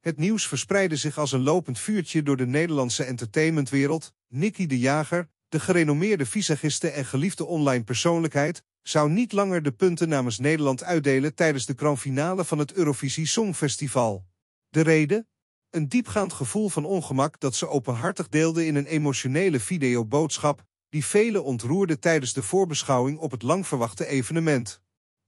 Het nieuws verspreidde zich als een lopend vuurtje door de Nederlandse entertainmentwereld. Nicky de Jager, de gerenommeerde visagiste en geliefde online persoonlijkheid, zou niet langer de punten namens Nederland uitdelen tijdens de kroonfinale van het Eurovisie Songfestival. De reden? Een diepgaand gevoel van ongemak dat ze openhartig deelde in een emotionele videoboodschap, die velen ontroerde tijdens de voorbeschouwing op het langverwachte evenement.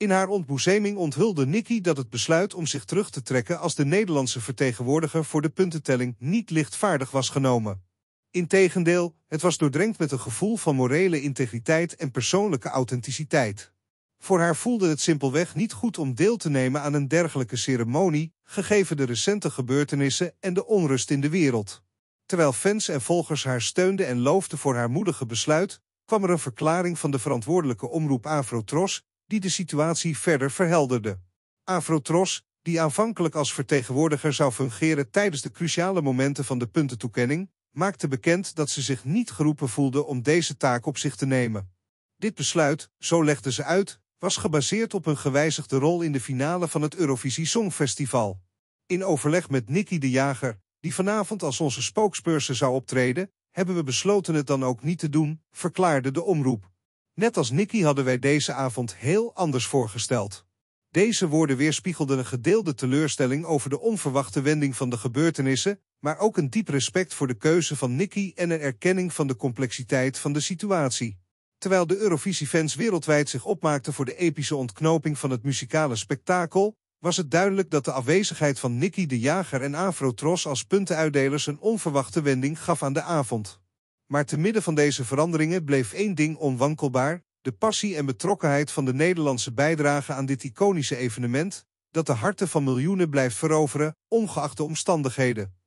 In haar ontboezeming onthulde Nikki dat het besluit om zich terug te trekken als de Nederlandse vertegenwoordiger voor de puntentelling niet lichtvaardig was genomen. Integendeel, het was doordrenkt met een gevoel van morele integriteit en persoonlijke authenticiteit. Voor haar voelde het simpelweg niet goed om deel te nemen aan een dergelijke ceremonie, gegeven de recente gebeurtenissen en de onrust in de wereld. Terwijl fans en volgers haar steunden en loofden voor haar moedige besluit, kwam er een verklaring van de verantwoordelijke omroep Afrotros, die de situatie verder verhelderde. Afrotros, die aanvankelijk als vertegenwoordiger zou fungeren tijdens de cruciale momenten van de puntentoekenning, maakte bekend dat ze zich niet geroepen voelde om deze taak op zich te nemen. Dit besluit, zo legde ze uit, was gebaseerd op een gewijzigde rol in de finale van het Eurovisie Songfestival. In overleg met Nicky de Jager, die vanavond als onze spokesperson zou optreden, hebben we besloten het dan ook niet te doen, verklaarde de omroep. Net als Nicky hadden wij deze avond heel anders voorgesteld. Deze woorden weerspiegelden een gedeelde teleurstelling over de onverwachte wending van de gebeurtenissen, maar ook een diep respect voor de keuze van Nicky en een erkenning van de complexiteit van de situatie. Terwijl de Eurovisiefans wereldwijd zich opmaakten voor de epische ontknoping van het muzikale spektakel, was het duidelijk dat de afwezigheid van Nicky de Jager en Afro Tros als puntenuitdelers een onverwachte wending gaf aan de avond. Maar te midden van deze veranderingen bleef één ding onwankelbaar, de passie en betrokkenheid van de Nederlandse bijdrage aan dit iconische evenement, dat de harten van miljoenen blijft veroveren, ongeacht de omstandigheden.